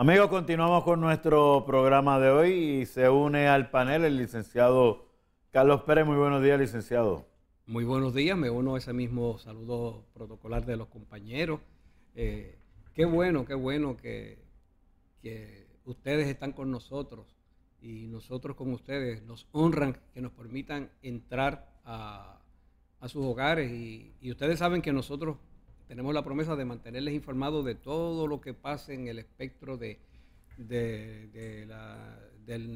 Amigos, continuamos con nuestro programa de hoy y se une al panel el licenciado Carlos Pérez. Muy buenos días, licenciado. Muy buenos días, me uno a ese mismo saludo protocolar de los compañeros. Eh, qué bueno, qué bueno que, ustedes están con nosotros y nosotros con ustedes. Nos honran que nos permitan entrar a, sus hogares y, y ustedes saben que nosotros tenemos la promesa de mantenerles informados de todo lo que pase en el espectro de, del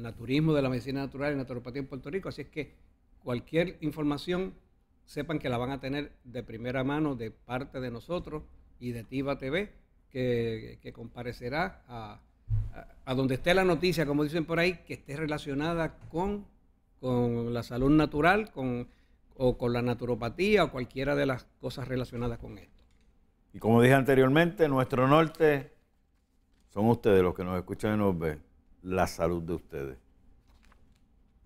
naturismo, de la medicina natural y la naturopatía en Puerto Rico. Así es que cualquier información, sepan que la van a tener de primera mano de parte de nosotros y de Tiva TV, que, comparecerá a, donde esté la noticia, como dicen por ahí, que esté relacionada con, con la salud natural, o con la naturopatía o cualquiera de las cosas relacionadas con esto. Y como dije anteriormente, nuestro norte son ustedes los que nos escuchan y nos ven. La salud de ustedes.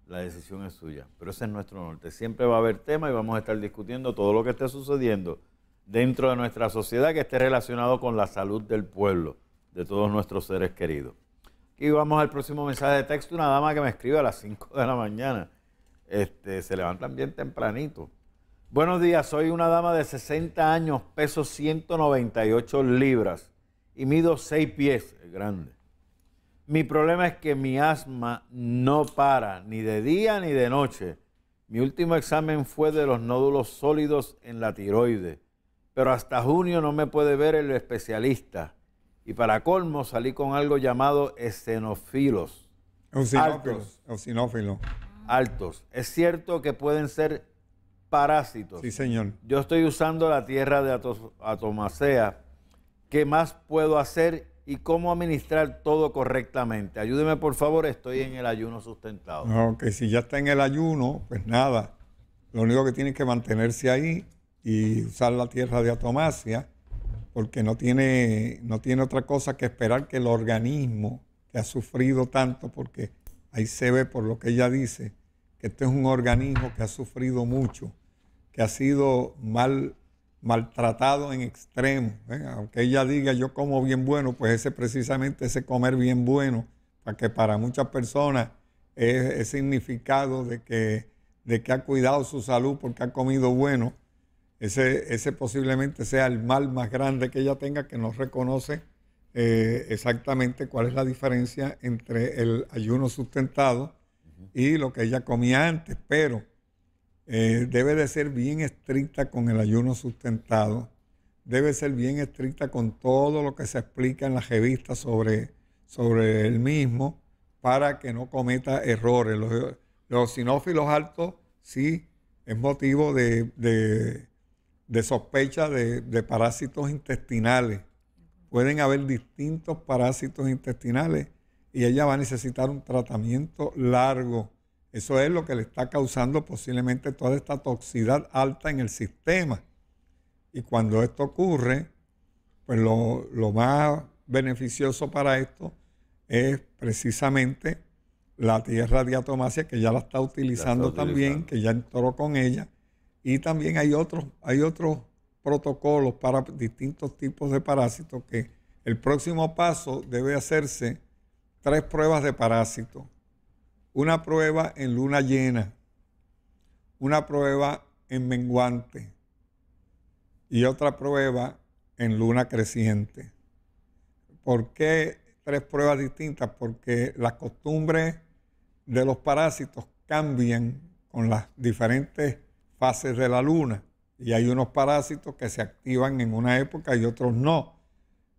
La decisión es suya. Pero ese es nuestro norte. Siempre va a haber tema y vamos a estar discutiendo todo lo que esté sucediendo dentro de nuestra sociedad que esté relacionado con la salud del pueblo, de todos nuestros seres queridos. Y vamos al próximo mensaje de texto. Una dama que me escribe a las 5 de la mañana. Este, se levantan bien tempranito. Buenos días, soy una dama de 60 años, peso 198 libras y mido 6 pies, grande. Mi problema es que mi asma no para, ni de día ni de noche. Mi último examen fue de los nódulos sólidos en la tiroide, pero hasta junio no me puede ver el especialista. Y para colmo salí con algo llamado escenofilos. Eosinófilos. Altos. Altos. Es cierto que pueden ser parásitos. Sí, señor. Yo estoy usando la tierra de Atomacea. ¿Qué más puedo hacer y cómo administrar todo correctamente? Ayúdeme, por favor, estoy en el ayuno sustentado. No, que si ya está en el ayuno, pues nada. Lo único que tiene que mantenerse ahí y usar la tierra de Atomacea porque no tiene, no tiene otra cosa que esperar que el organismo que ha sufrido tanto, porque ahí se ve por lo que ella dice, que este es un organismo que ha sufrido mucho ha sido mal, maltratado en extremo. ¿eh? Aunque ella diga yo como bien bueno, pues ese precisamente ese comer bien bueno, para que para muchas personas es, significado de que, de que ha cuidado su salud porque ha comido bueno. Ese, ese, posiblemente sea el mal más grande que ella tenga, que no reconoce eh, exactamente cuál es la diferencia entre el ayuno sustentado y lo que ella comía antes. Pero eh, debe de ser bien estricta con el ayuno sustentado, debe ser bien estricta con todo lo que se explica en las revistas sobre, sobre el mismo para que no cometa errores. Los, sinófilos altos sí es motivo de, de, sospecha de, de parásitos intestinales. Pueden haber distintos parásitos intestinales y ella va a necesitar un tratamiento largo eso es lo que le está causando posiblemente toda esta toxicidad alta en el sistema. Y cuando esto ocurre, pues lo, más beneficioso para esto es precisamente la tierra de que ya la está utilizando también, que ya entró con ella. Y también hay otros, hay otros protocolos para distintos tipos de parásitos que el próximo paso debe hacerse tres pruebas de parásitos una prueba en luna llena, una prueba en menguante y otra prueba en luna creciente. ¿Por qué tres pruebas distintas? Porque las costumbres de los parásitos cambian con las diferentes fases de la luna. Y hay unos parásitos que se activan en una época y otros no.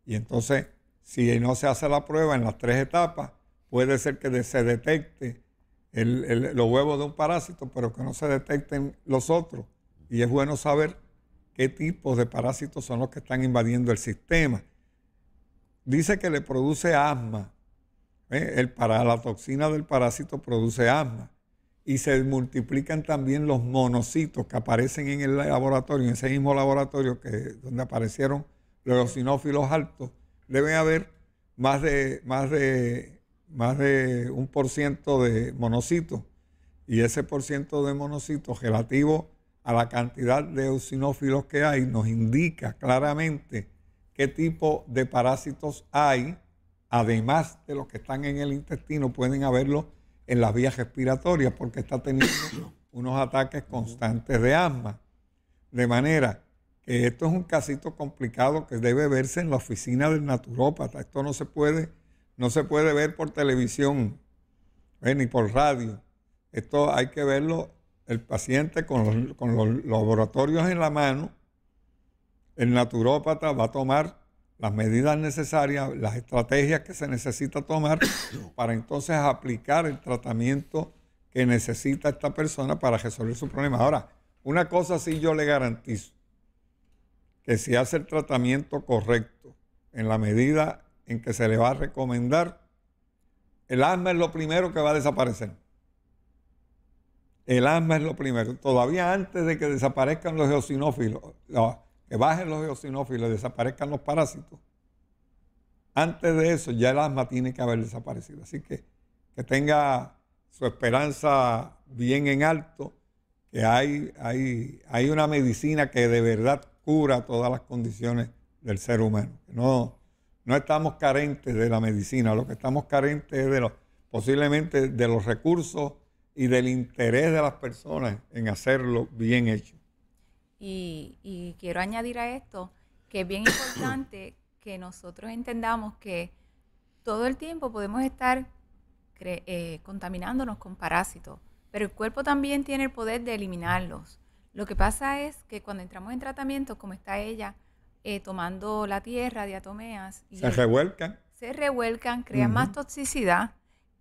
Y entonces, si no se hace la prueba en las tres etapas, puede ser que se detecte los huevos de un parásito, pero que no se detecten los otros. Y es bueno saber qué tipos de parásitos son los que están invadiendo el sistema. Dice que le produce asma. ¿eh? El la toxina del parásito produce asma. Y se multiplican también los monocitos que aparecen en el laboratorio, en ese mismo laboratorio que, donde aparecieron los sinófilos altos. Deben haber más de, más de más de un por ciento de monocitos y ese por ciento de monocitos relativo a la cantidad de eosinófilos que hay nos indica claramente qué tipo de parásitos hay, además de los que están en el intestino, pueden haberlos en las vías respiratorias porque está teniendo unos ataques constantes de asma. De manera que esto es un casito complicado que debe verse en la oficina del naturópata. Esto no se puede no se puede ver por televisión eh, ni por radio. Esto hay que verlo el paciente con los, con los laboratorios en la mano. El naturópata va a tomar las medidas necesarias, las estrategias que se necesita tomar para entonces aplicar el tratamiento que necesita esta persona para resolver su problema. Ahora, una cosa sí yo le garantizo, que si hace el tratamiento correcto, en la medida en que se le va a recomendar, el asma es lo primero que va a desaparecer. El asma es lo primero. Todavía antes de que desaparezcan los eosinófilos, que bajen los eosinófilos, desaparezcan los parásitos, antes de eso ya el asma tiene que haber desaparecido. Así que que tenga su esperanza bien en alto, que hay, hay, hay una medicina que de verdad cura todas las condiciones del ser humano. no, no estamos carentes de la medicina, lo que estamos carentes es de los, posiblemente de los recursos y del interés de las personas en hacerlo bien hecho. Y, quiero añadir a esto que es bien importante que nosotros entendamos que todo el tiempo podemos estar eh, contaminándonos con parásitos, pero el cuerpo también tiene el poder de eliminarlos. Lo que pasa es que cuando entramos en tratamiento, como está ella, eh, tomando la tierra, diatomeas. Y se revuelcan. Se revuelcan, crean más toxicidad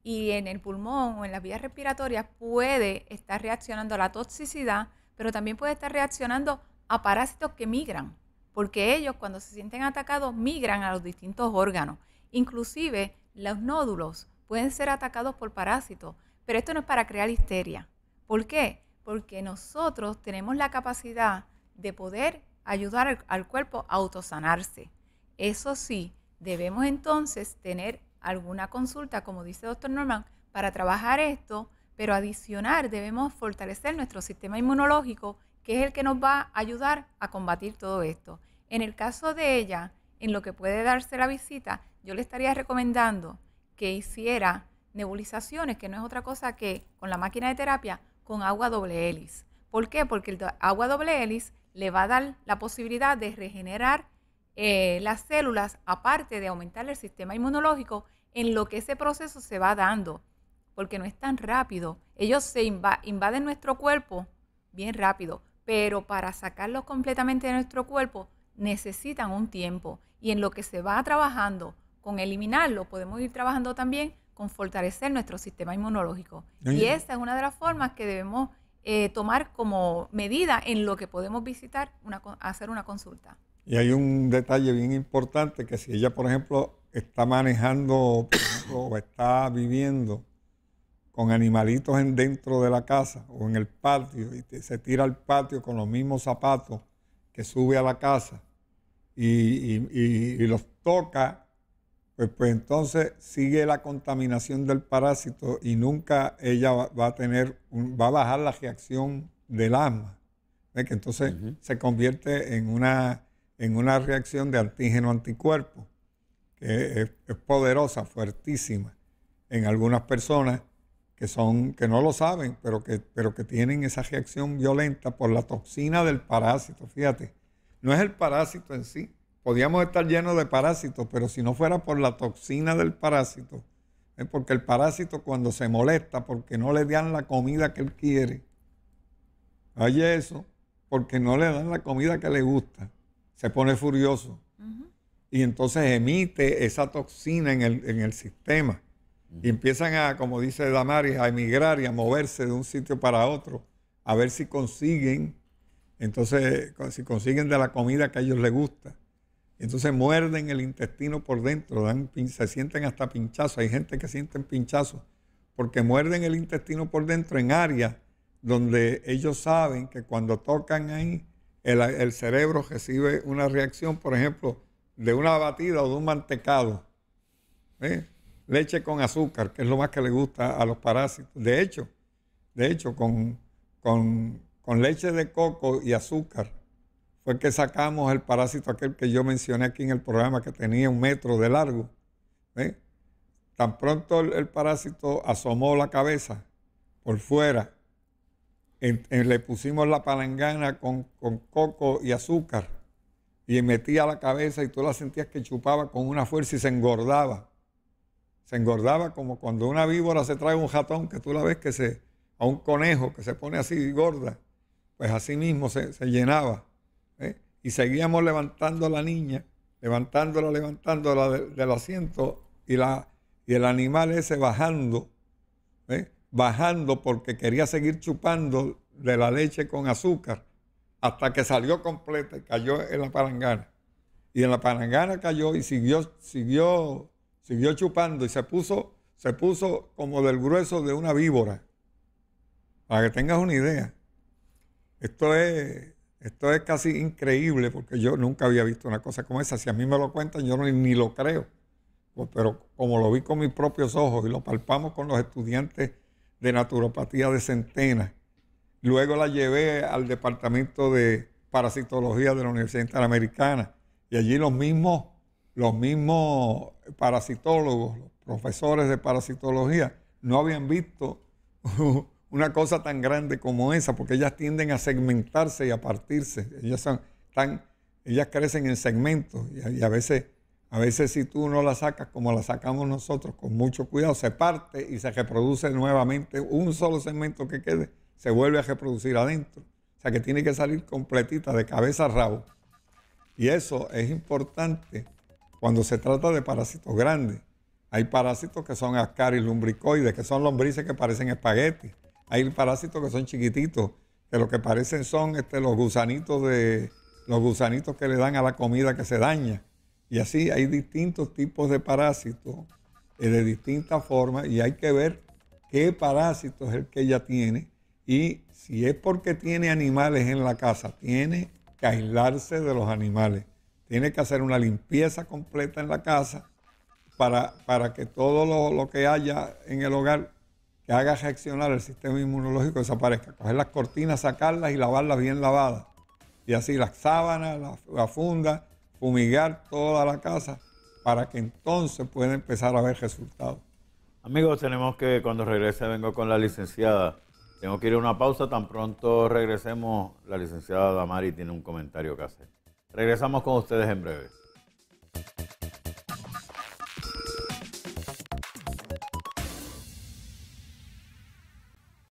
y en el pulmón o en las vías respiratorias puede estar reaccionando a la toxicidad, pero también puede estar reaccionando a parásitos que migran, porque ellos cuando se sienten atacados migran a los distintos órganos. Inclusive los nódulos pueden ser atacados por parásitos, pero esto no es para crear histeria. ¿Por qué? Porque nosotros tenemos la capacidad de poder ayudar al, cuerpo a autosanarse. Eso sí, debemos entonces tener alguna consulta, como dice el doctor Norman, para trabajar esto, pero adicionar, debemos fortalecer nuestro sistema inmunológico, que es el que nos va a ayudar a combatir todo esto. En el caso de ella, en lo que puede darse la visita, yo le estaría recomendando que hiciera nebulizaciones, que no es otra cosa que con la máquina de terapia, con agua doble hélice. ¿Por qué? Porque el agua doble hélice le va a dar la posibilidad de regenerar eh, las células, aparte de aumentar el sistema inmunológico, en lo que ese proceso se va dando, porque no es tan rápido. Ellos se invaden nuestro cuerpo bien rápido, pero para sacarlos completamente de nuestro cuerpo necesitan un tiempo y en lo que se va trabajando con eliminarlo, podemos ir trabajando también con fortalecer nuestro sistema inmunológico. Y esa es una de las formas que debemos eh, tomar como medida en lo que podemos visitar, una, hacer una consulta. Y hay un detalle bien importante que si ella, por ejemplo, está manejando o está viviendo con animalitos en, dentro de la casa o en el patio y se tira al patio con los mismos zapatos que sube a la casa y los toca pues, pues, entonces sigue la contaminación del parásito y nunca ella va, a tener, va a bajar la reacción del asma. Que entonces se convierte en una, en una reacción de antígeno-anticuerpo, que es, es, poderosa, fuertísima en algunas personas que, son, que no lo saben, pero que, pero que tienen esa reacción violenta por la toxina del parásito. Fíjate, no es el parásito en sí, podíamos estar llenos de parásitos, pero si no fuera por la toxina del parásito, es porque el parásito cuando se molesta porque no le dan la comida que él quiere, oye eso, porque no le dan la comida que le gusta, se pone furioso y entonces emite esa toxina en el, sistema y empiezan a, como dice Damaris, a emigrar y a moverse de un sitio para otro, a ver si consiguen. Entonces, si consiguen de la comida que a ellos les gusta. Entonces muerden el intestino por dentro, se sienten hasta pinchazos. Hay gente que sienten pinchazos porque muerden el intestino por dentro en áreas donde ellos saben que cuando tocan ahí, el, cerebro recibe una reacción, por ejemplo, de una batida o de un mantecado. ¿eh? Leche con azúcar, que es lo más que le gusta a los parásitos. De hecho, de hecho, con, con leche de coco y azúcar fue que sacamos el parásito aquel que yo mencioné aquí en el programa que tenía un metro de largo. Tan pronto el, parásito asomó la cabeza por fuera, le pusimos la palangana con, coco y azúcar y metía la cabeza y tú la sentías que chupaba con una fuerza y se engordaba. Se engordaba como cuando una víbora se trae un jatón, que tú la ves que se, a un conejo que se pone así gorda, pues así mismo se llenaba y seguíamos levantando a la niña, levantándola, levantándola del asiento y, la, y el animal ese bajando, ¿eh? bajando porque quería seguir chupando de la leche con azúcar hasta que salió completa y cayó en la palangana. Y en la palangana cayó y siguió, siguió, siguió chupando y se puso, se puso como del grueso de una víbora. Para que tengas una idea. Esto es esto es casi increíble porque yo nunca había visto una cosa como esa. Si a mí me lo cuentan, yo ni lo creo. Pues, pero como lo vi con mis propios ojos y lo palpamos con los estudiantes de naturopatía de centenas, luego la llevé al departamento de parasitología de la Universidad Interamericana y allí los mismos, los mismos parasitólogos, los profesores de parasitología, no habían visto una cosa tan grande como esa, porque ellas tienden a segmentarse y a partirse. Ellas, son, tan, ellas crecen en segmentos y a, veces, a veces si tú no la sacas como la sacamos nosotros, con mucho cuidado, se parte y se reproduce nuevamente. Un solo segmento que quede se vuelve a reproducir adentro. O sea que tiene que salir completita, de cabeza a rabo. Y eso es importante cuando se trata de parásitos grandes. Hay parásitos que son ascaris lumbricoides, que son lombrices que parecen espaguetis hay parásitos que son chiquititos, que lo que parecen son este, los gusanitos de los gusanitos que le dan a la comida que se daña. Y así hay distintos tipos de parásitos eh, de distintas formas y hay que ver qué parásito es el que ella tiene y si es porque tiene animales en la casa, tiene que aislarse de los animales. Tiene que hacer una limpieza completa en la casa para, para que todo lo, lo que haya en el hogar que haga reaccionar el sistema inmunológico desaparezca. Coger las cortinas, sacarlas y lavarlas bien lavadas. Y así las sábanas, la, funda, fumigar toda la casa para que entonces pueda empezar a ver resultados. Amigos, tenemos que, cuando regrese, vengo con la licenciada. Tengo que ir a una pausa, tan pronto regresemos. La licenciada Damari tiene un comentario que hacer. Regresamos con ustedes en breve.